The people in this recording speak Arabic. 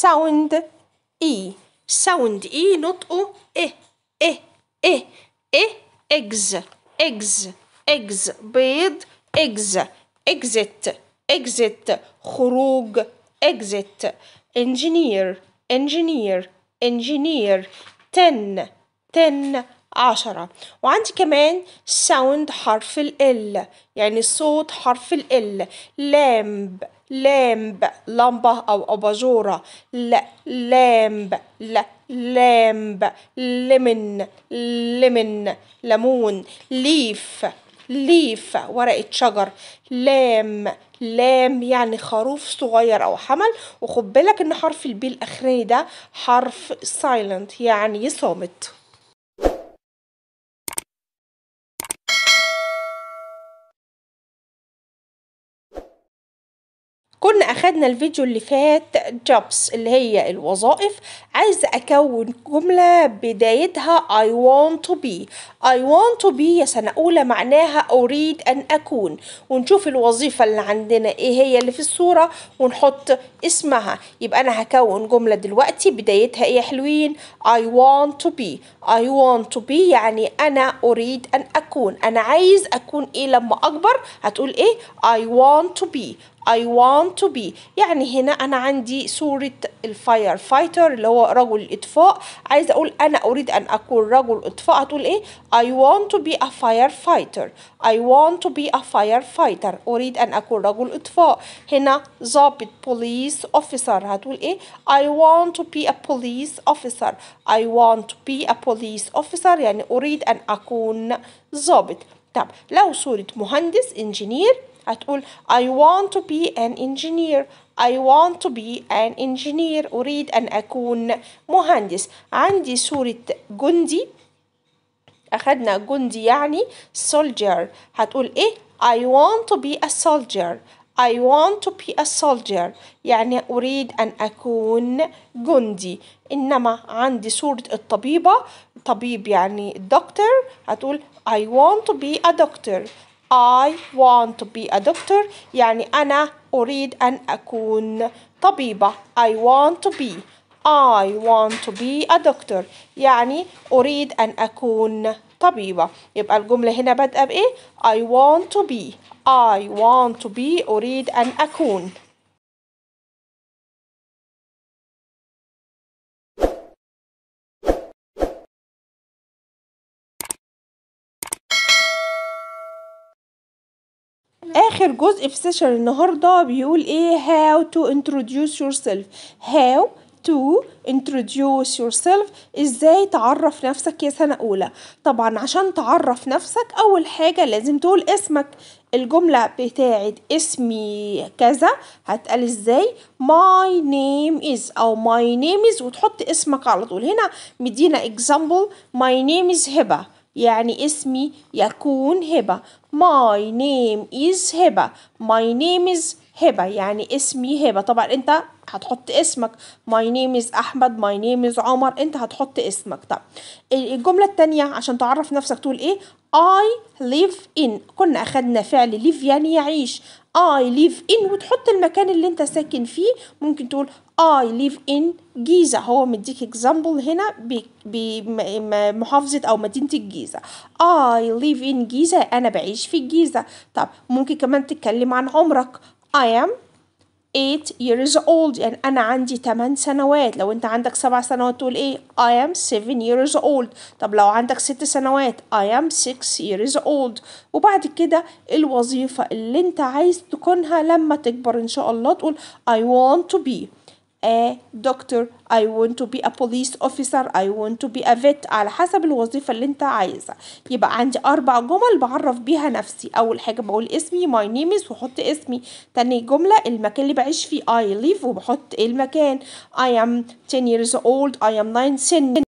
ساوند اي ساوند اي نطقه إيه إيه إيه اه اجز اجز اجز بيض اجز اكزت اكزت خروج اكزت انجينير انجينير انجينير تن تن عشرة وعندي كمان ساوند حرف ال يعني صوت حرف ال لامب لامب لمبة أو أباجورة ل لامب ل لامب لمن ليمن ليمون ليف ليف ورقة شجر لام لام يعني خروف صغير أو حمل وخد بالك إن حرف البي الأخراني ده حرف سايلنت يعني صامت كنا أخدنا الفيديو اللي فات jobs اللي هي الوظائف عايز أكون جملة بدايتها I want to be I want to be يا سنة أولى معناها أريد أن أكون ونشوف الوظيفة اللي عندنا إيه هي اللي في الصورة ونحط اسمها يبقى أنا هكون جملة دلوقتي بدايتها إيه يا حلوين I want to be I want to be يعني أنا أريد أن أكون أنا عايز أكون إيه لما أكبر هتقول إيه I want to be I want to be يعني هنا أنا عندي صورة الفاير فايتر اللي هو رجل الإطفاء عايز أقول أنا أريد أن أكون رجل إطفاء هتقول إيه I want to be a firefighter I want to be a firefighter أريد أن أكون رجل إطفاء هنا ضابط police officer هتقول إيه I want to be a police officer I want to be a police officer يعني أريد أن أكون ضابط طب لو صورة مهندس انجينير هتقول I want to be an engineer I want to be an engineer أريد أن أكون مهندس عندي صورة جندي أخدنا جندي يعني soldier هتقول إيه I want to be a soldier I want to be a soldier يعني أريد أن أكون جندي إنما عندي صورة الطبيبة طبيب يعني دكتور هتقول I want to be a doctor I want to be a doctor يعني أنا أريد أن أكون طبيبة I want to be I want to be a doctor يعني أريد أن أكون طبيبة يبقى الجملة هنا بادئة بإيه I want to be I want to be أريد أن أكون اخر جزء في سيشن النهارده بيقول ايه how to introduce yourself how to introduce yourself ازاي تعرف نفسك يا سنه اولى طبعا عشان تعرف نفسك اول حاجه لازم تقول اسمك الجملة بتاعت اسمي كذا هتقال ازاي my name is او my name is وتحط اسمك على طول هنا مدينا example my name is هبه يعني اسمي يكون هبة my name is هبة my name is هبه يعني اسمي هبه طبعا انت هتحط اسمك ماي نيم از احمد ماي نيم از عمر انت هتحط اسمك طب الجمله الثانيه عشان تعرف نفسك تقول ايه اي ليف ان كنا اخذنا فعل ليف يعني يعيش اي ليف ان وتحط المكان اللي انت ساكن فيه ممكن تقول اي ليف ان جيزة هو مديك اكزامبل هنا بمحافظة أو مدينة الجيزة اي ليف ان جيزة أنا بعيش في الجيزة طب ممكن كمان تتكلم عن عمرك I am eight years old يعني أنا عندي تمن سنوات لو أنت عندك سبع سنوات تقول إيه I am seven years old طب لو عندك ست سنوات I am six years old وبعد كده الوظيفة اللي أنت عايز تكونها لما تكبر إن شاء الله تقول I want to be a eh, doctor I want to be a police officer I want to be a vet على حسب الوظيفة اللي انت عايزها يبقى عندي أربع جمل بعرف بيها نفسي أول حاجة بقول اسمي my name is وحط اسمي تاني جملة المكان اللي بعيش فيه I live وبحط إيه المكان I am 10 years old I am 9 سن